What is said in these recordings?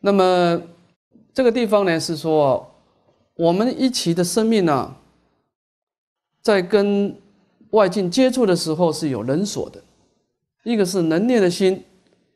那么这个地方呢，是说我们一起的生命呢，在跟外境接触的时候是有人所的，一个是能念的心，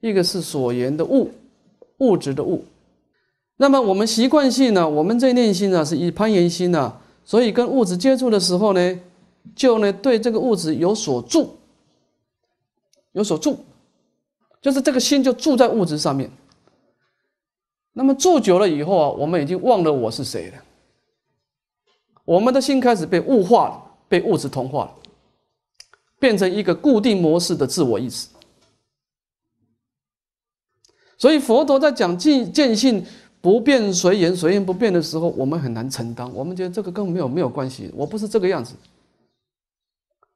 一个是所言的物，物质的物。那么我们习惯性呢，我们这念心呢是以攀岩心呢，所以跟物质接触的时候呢，就呢对这个物质有所住，有所住，就是这个心就住在物质上面。那么住久了以后啊，我们已经忘了我是谁了。我们的心开始被物化了，被物质同化了，变成一个固定模式的自我意识。所以佛陀在讲“见见性不变，随缘随缘不变”的时候，我们很难承担。我们觉得这个根本没有没有关系，我不是这个样子。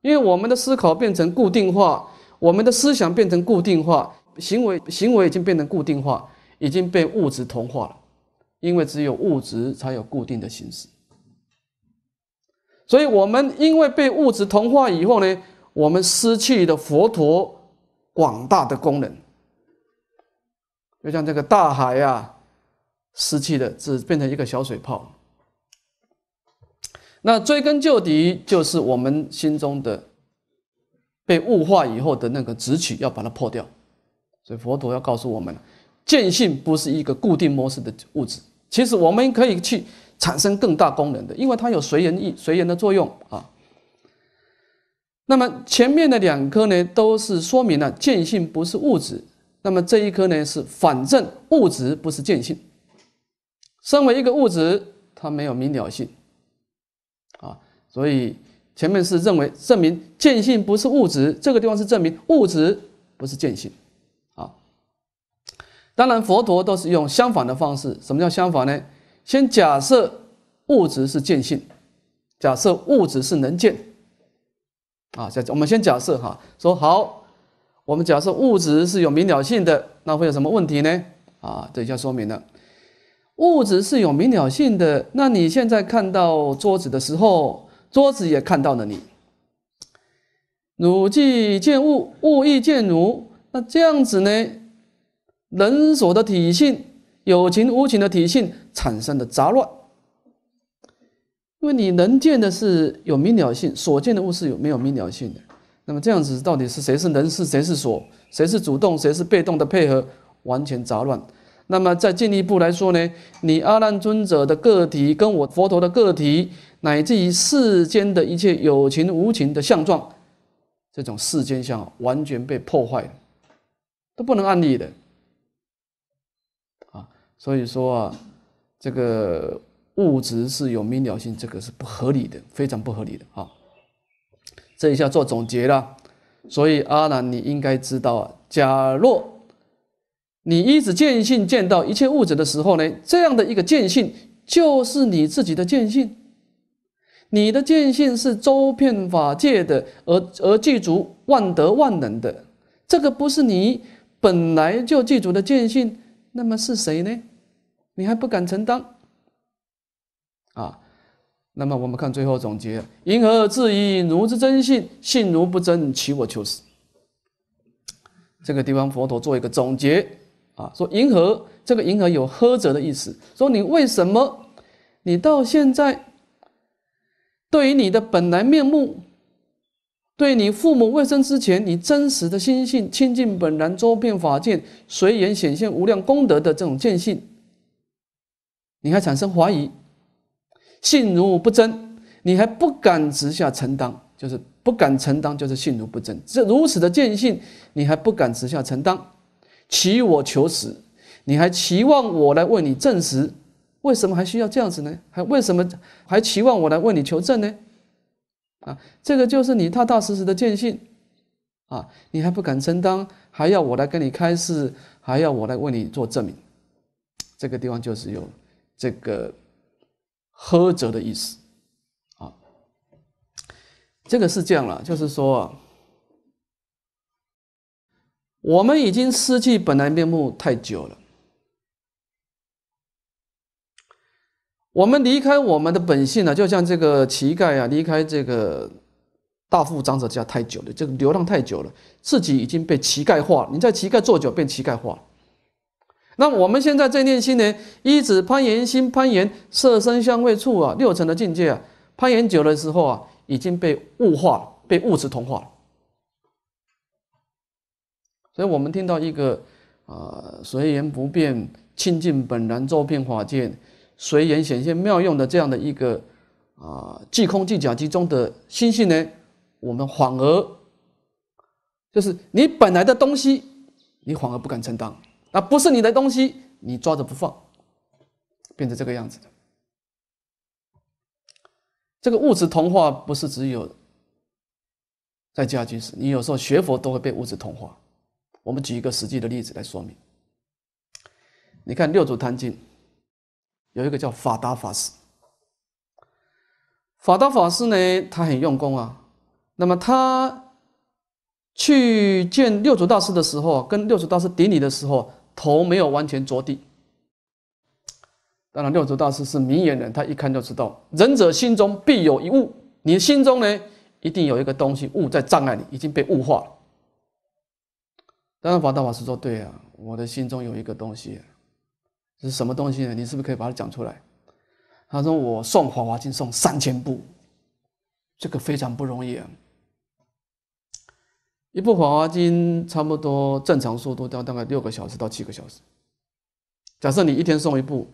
因为我们的思考变成固定化，我们的思想变成固定化，行为行为已经变成固定化。已经被物质同化了，因为只有物质才有固定的形式，所以我们因为被物质同化以后呢，我们失去的佛陀广大的功能，就像这个大海啊，失去的只变成一个小水泡。那追根究底，就是我们心中的被物化以后的那个执取，要把它破掉。所以佛陀要告诉我们。见性不是一个固定模式的物质，其实我们可以去产生更大功能的，因为它有随人意随缘的作用啊。那么前面的两颗呢，都是说明了见性不是物质，那么这一颗呢是反正物质不是见性。身为一个物质，它没有明了性啊，所以前面是认为证明见性不是物质，这个地方是证明物质不是见性。当然，佛陀都是用相反的方式。什么叫相反呢？先假设物质是见性，假设物质是能见。啊，我们先假设哈，说好，我们假设物质是有明了性的，那会有什么问题呢？啊，一下说明了，物质是有明了性的，那你现在看到桌子的时候，桌子也看到了你。汝既见物，物亦见汝，那这样子呢？人所的体性，有情无情的体性产生的杂乱，因为你能见的是有明了性，所见的物是有没有明了性的。那么这样子到底是谁是人，是谁是所，谁是主动，谁是被动的配合，完全杂乱。那么再进一步来说呢，你阿难尊者的个体跟我佛陀的个体，乃至于世间的一切有情无情的相状，这种世间相完全被破坏，都不能案例的。所以说啊，这个物质是有明了性，这个是不合理的，非常不合理的啊！这一下做总结了，所以阿难，你应该知道啊。假若你一直见性见到一切物质的时候呢，这样的一个见性就是你自己的见性，你的见性是周遍法界的，而而具足万德万能的，这个不是你本来就具足的见性。那么是谁呢？你还不敢承担，啊？那么我们看最后总结：银河质疑，如之真性；性如不真，取我求死。这个地方佛陀做一个总结，啊，说银河这个银河有呵责的意思，说你为什么，你到现在对于你的本来面目。对你父母未生之前，你真实的心性清净本然、周遍法界、随缘显现无量功德的这种见性，你还产生怀疑，信如不真，你还不敢直下承担，就是不敢承担，就是信如不真。这如此的见性，你还不敢直下承担，祈我求实，你还期望我来为你证实？为什么还需要这样子呢？还为什么还期望我来为你求证呢？啊，这个就是你踏踏实实的践行，啊，你还不敢承担，还要我来跟你开示，还要我来为你做证明，这个地方就是有这个呵责的意思，啊，这个是这样了，就是说，我们已经失去本来面目太久了。我们离开我们的本性呢，就像这个乞丐啊，离开这个大富长者家太久了，这个流浪太久了，自己已经被乞丐化。你在乞丐做久，变乞丐化。那我们现在在念心呢，一直攀岩心攀岩，色身相位处啊，六层的境界，啊，攀岩久的时候啊，已经被物化，被物质同化了。所以，我们听到一个啊，随缘不变，清净本然，周变法界。随缘显现妙用的这样的一个啊，即空即假即中的心性呢，我们反而就是你本来的东西，你反而不敢承担；那不是你的东西，你抓着不放，变成这个样子的。这个物质同化不是只有在家居士，你有时候学佛都会被物质同化。我们举一个实际的例子来说明。你看《六祖坛经》。有一个叫法达法师，法达法师呢，他很用功啊。那么他去见六祖大师的时候，跟六祖大师顶礼的时候，头没有完全着地。当然，六祖大师是明眼人，他一看就知道，仁者心中必有一物。你心中呢，一定有一个东西，物在障碍你，已经被物化了。当然，法达法师说：“对啊，我的心中有一个东西。”是什么东西呢？你是不是可以把它讲出来？他说：“我送《华华经》送三千部，这个非常不容易啊！一部《华华经》差不多正常速度要大概六个小时到七个小时。假设你一天送一部，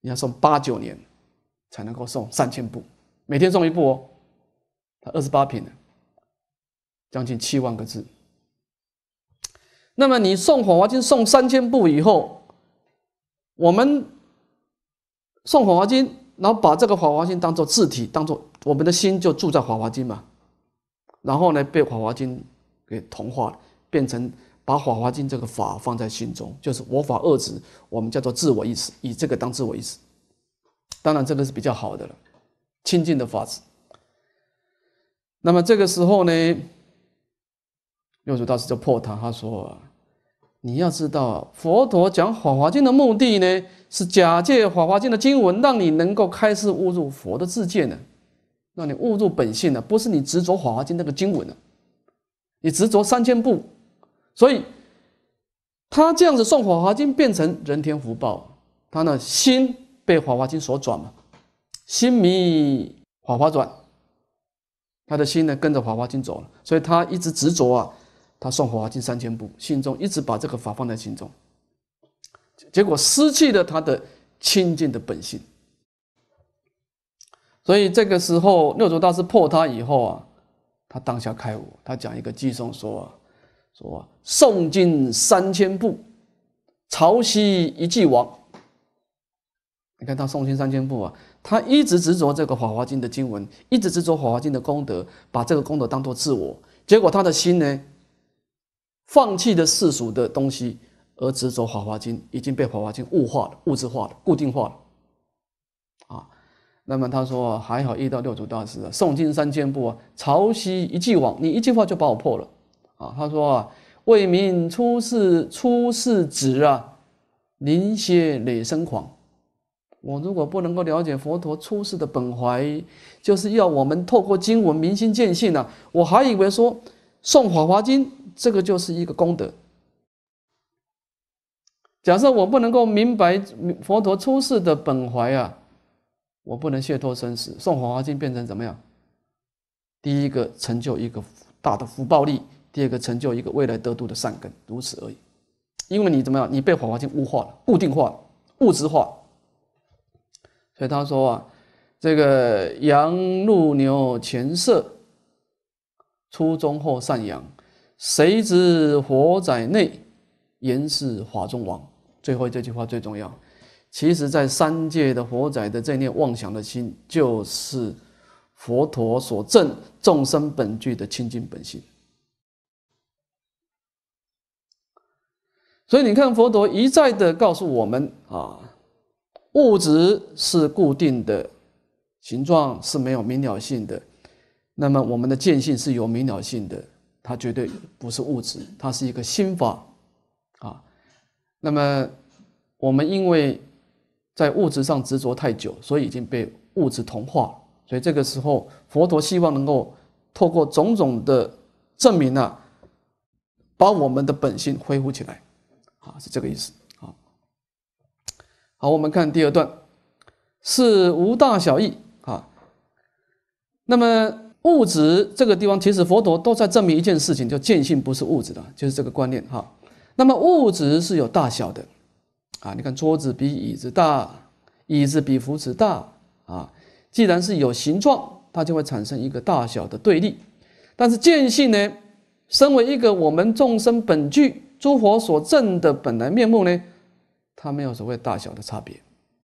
你要送八九年才能够送三千部。每天送一部哦，他二十八平的，将近七万个字。那么你送《华华经》送三千部以后。”我们送法华经》，然后把这个《法华经》当做字体，当做我们的心就住在《法华经》嘛，然后呢被《法华经》给同化，变成把《法华经》这个法放在心中，就是我法二执，我们叫做自我意识，以这个当自我意识，当然这个是比较好的了，清净的法子。那么这个时候呢，六祖大师就破他，他说。你要知道，佛陀讲《法华经》的目的呢，是假借《法华经》的经文，让你能够开始悟入佛的自见呢，让你悟入本性呢，不是你执着《法华经》那个经文了，你执着三千部，所以他这样子送《法华经》变成人天福报，他呢心被《法华经》所转嘛，心迷法华转，他的心呢跟着《法华经》走了，所以他一直执着啊。他诵《法华经》三千部，心中一直把这个法放在心中，结果失去了他的清净的本性。所以这个时候，六祖大师破他以后啊，他当下开悟。他讲一个偈颂说：“说诵经三千部，朝夕一记王。你看他诵经三千部啊，他一直执着这个《法华经》的经文，一直执着《法华经》的功德，把这个功德当作自我。结果他的心呢？”放弃的世俗的东西，而执着《法华经》，已经被《法华经》物化了、物质化了、固定化了。啊，那么他说还好遇到六祖大师，啊，诵经三千部啊，潮汐一句网，你一句话就把我破了。啊，他说啊，为民出世出世子啊，临歇累生狂。我如果不能够了解佛陀出世的本怀，就是要我们透过经文明心见性呢，我还以为说。送《法华经》，这个就是一个功德。假设我不能够明白佛陀出世的本怀啊，我不能解脱生死。送《法华经》变成怎么样？第一个成就一个大的福报力，第二个成就一个未来得度的善根，如此而已。因为你怎么样？你被《法华经》物化了、固定化了、物质化所以他说啊，这个羊、鹿、牛、禽、色。初中后赡养，谁知佛在内，言是法中王。最后这句话最重要。其实，在三界的佛仔的这念妄想的心，就是佛陀所证众生本具的清净本性。所以你看，佛陀一再的告诉我们啊，物质是固定的，形状是没有明了性的。那么我们的见性是有明了性的，它绝对不是物质，它是一个心法，啊，那么我们因为在物质上执着太久，所以已经被物质同化，所以这个时候佛陀希望能够透过种种的证明啊，把我们的本性恢复起来，啊，是这个意思，啊，好，我们看第二段，是无大小意啊，那么。物质这个地方，其实佛陀都在证明一件事情，就见性不是物质的，就是这个观念哈。那么物质是有大小的，啊，你看桌子比椅子大，椅子比扶持大啊。既然是有形状，它就会产生一个大小的对立。但是见性呢，身为一个我们众生本具、诸佛所证的本来面目呢，它没有所谓大小的差别。